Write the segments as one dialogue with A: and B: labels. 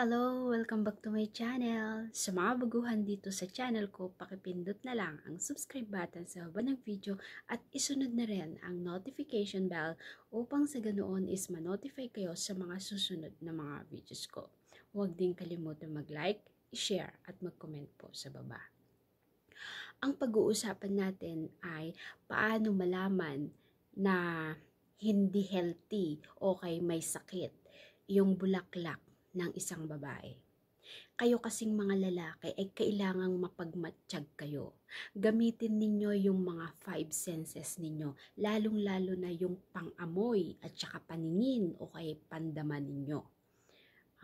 A: Hello! Welcome back to my channel! Sa mga baguhan dito sa channel ko, pakipindot na lang ang subscribe button sa haba ng video at isunod na rin ang notification bell upang sa ganoon is ma-notify kayo sa mga susunod na mga videos ko. Huwag din kalimutan mag-like, share at mag-comment po sa baba. Ang pag-uusapan natin ay paano malaman na hindi healthy o kay may sakit yung bulaklak ng isang babae. Kayo kasing mga lalaki ay kailangang mapagmatsyag kayo. Gamitin ninyo yung mga five senses ninyo, lalong-lalo na yung pang-amoy at saka paningin o kay pandama ninyo.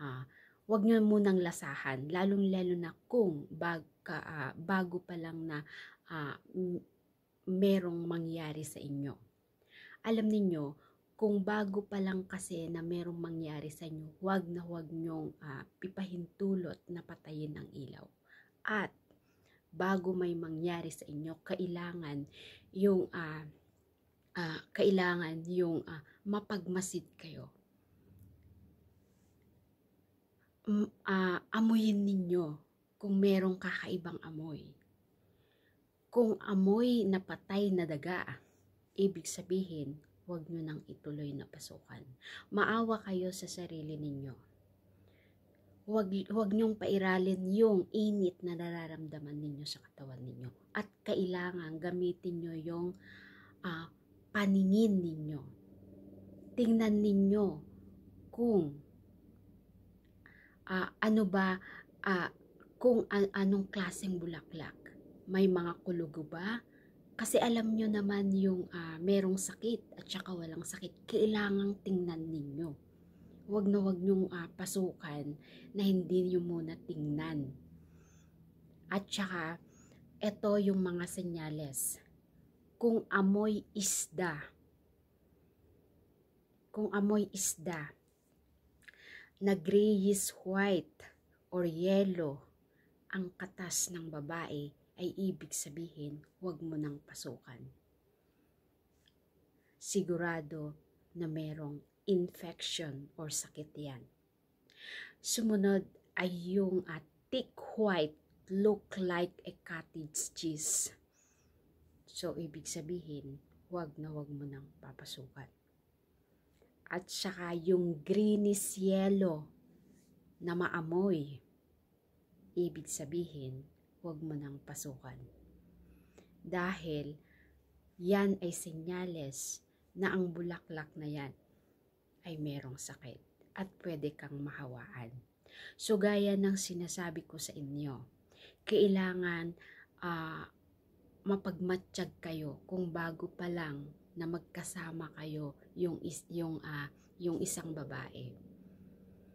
A: Ah, wag nyo munang lasahan, lalong-lalo na kung bag, uh, bago pa lang na uh, merong mangyari sa inyo. Alam ninyo, kung bago pa lang kasi na merong mangyari sa inyo, huwag na huwag nyong uh, pipahintulot na patayin ang ilaw. At bago may mangyari sa inyo, kailangan yung uh, uh, kailangan yung uh, mapagmasid kayo. Um, uh, amuyin ninyo kung merong kakaibang amoy. Kung amoy na patay na daga, ibig sabihin huwag nyo nang ituloy na pasukan. Maawa kayo sa sarili ninyo. Huwag, huwag nyong pairalin yung init na nararamdaman ninyo sa katawan ninyo. At kailangan gamitin nyo yung uh, paningin ninyo. Tingnan ninyo kung uh, ano ba, uh, kung an- anong klaseng bulaklak. May mga kulugo ba? Kasi alam nyo naman yung uh, merong sakit at saka walang sakit, kailangang tingnan ninyo. Huwag na huwag nyong uh, pasukan na hindi nyo muna tingnan. At saka, ito yung mga senyales. Kung amoy isda, kung amoy isda, na grayish white or yellow ang katas ng babae, ay ibig sabihin huwag mo nang pasukan. Sigurado na merong infection or sakit yan. Sumunod ay yung at thick white look like a cottage cheese. So, ibig sabihin, huwag na huwag mo nang papasukan. At saka yung greenish yellow na maamoy. Ibig sabihin, huwag mo nang pasukan. Dahil yan ay senyales na ang bulaklak na yan ay merong sakit at pwede kang mahawaan. So gaya ng sinasabi ko sa inyo, kailangan uh, mapagmatsyag kayo kung bago pa lang na magkasama kayo yung is, yung uh, yung isang babae.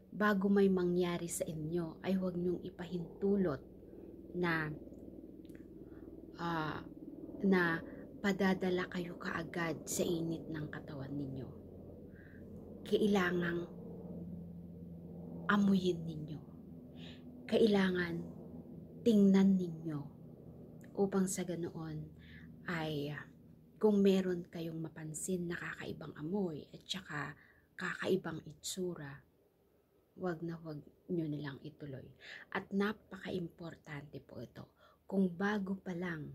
A: Bago may mangyari sa inyo ay huwag niyong ipahintulot na uh, na padadala kayo kaagad sa init ng katawan ninyo. kailangan amuyin ninyo. Kailangan tingnan ninyo upang sa ganoon ay ah, kung meron kayong mapansin na kakaibang amoy at saka kakaibang itsura, wag na wag nyo nilang ituloy. At napaka-importante po ito. Kung bago pa lang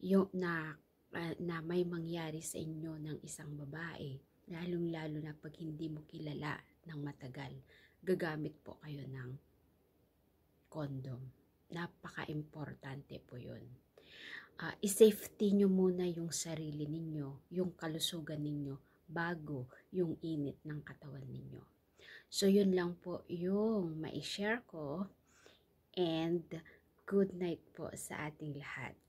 A: yung, na, uh, na may mangyari sa inyo ng isang babae, lalong-lalo na pag hindi mo kilala ng matagal, gagamit po kayo ng condom. Napaka-importante po yun. Uh, i-safety nyo muna yung sarili ninyo, yung kalusugan ninyo, bago yung init ng katawan ninyo. So, yun lang po yung ma-share ko. And, good night po sa ating lahat.